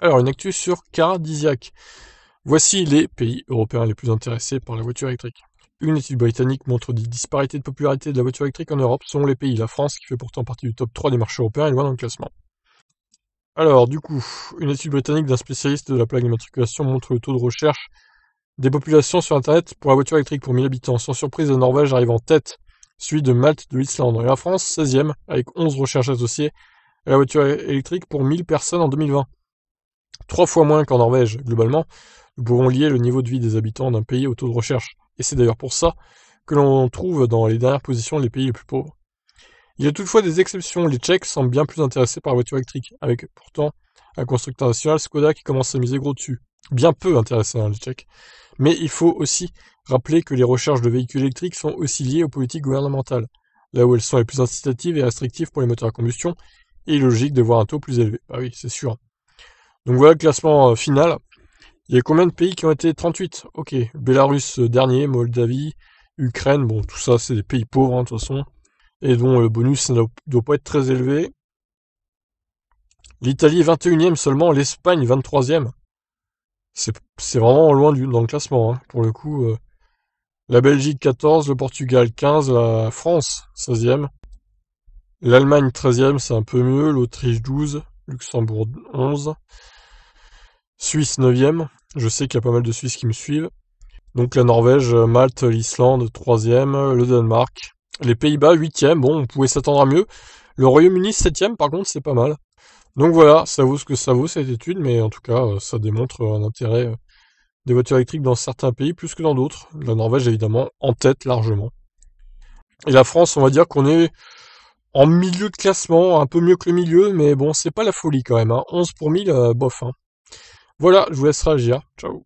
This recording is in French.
Alors, une actu sur Cardisiac. Voici les pays européens les plus intéressés par la voiture électrique. Une étude britannique montre des disparités de popularité de la voiture électrique en Europe selon les pays. La France, qui fait pourtant partie du top 3 des marchés européens, est loin dans le classement. Alors, du coup, une étude britannique d'un spécialiste de la plaque d'immatriculation montre le taux de recherche des populations sur Internet pour la voiture électrique pour 1000 habitants. Sans surprise, la Norvège arrive en tête, suivie de Malte, de l'Islande et la France, 16e, avec 11 recherches associées à la voiture électrique pour 1000 personnes en 2020 trois fois moins qu'en Norvège globalement, nous pouvons lier le niveau de vie des habitants d'un pays au taux de recherche, et c'est d'ailleurs pour ça que l'on trouve dans les dernières positions les pays les plus pauvres. Il y a toutefois des exceptions, les Tchèques semblent bien plus intéressés par la voiture électrique, avec pourtant un constructeur national, Skoda, qui commence à miser gros dessus. Bien peu intéressés, hein, les Tchèques. Mais il faut aussi rappeler que les recherches de véhicules électriques sont aussi liées aux politiques gouvernementales, là où elles sont les plus incitatives et restrictives pour les moteurs à combustion, et il est logique de voir un taux plus élevé. Ah oui, c'est sûr. Donc voilà le classement euh, final. Il y a combien de pays qui ont été 38 Ok, Bélarus euh, dernier, Moldavie, Ukraine, bon tout ça c'est des pays pauvres hein, de toute façon, et dont euh, le bonus ne doit pas être très élevé. L'Italie 21e seulement, l'Espagne 23e. C'est vraiment loin dans le classement, hein, pour le coup. la Belgique 14, le Portugal 15, la France 16e. L'Allemagne 13e, c'est un peu mieux, l'Autriche 12, Luxembourg 11. Suisse 9e. Je sais qu'il y a pas mal de Suisses qui me suivent. Donc la Norvège, euh, Malte, l'Islande 3e, euh, le Danemark. Les Pays-Bas 8e. Bon, on pouvait s'attendre à mieux. Le Royaume-Uni 7e, par contre, c'est pas mal. Donc voilà, ça vaut ce que ça vaut cette étude, mais en tout cas, euh, ça démontre un intérêt des voitures électriques dans certains pays plus que dans d'autres. La Norvège, évidemment, en tête largement. Et la France, on va dire qu'on est en milieu de classement, un peu mieux que le milieu, mais bon, c'est pas la folie quand même. 11 hein. pour 1000, bof. Hein. Voilà, je vous laisse réagir. Ciao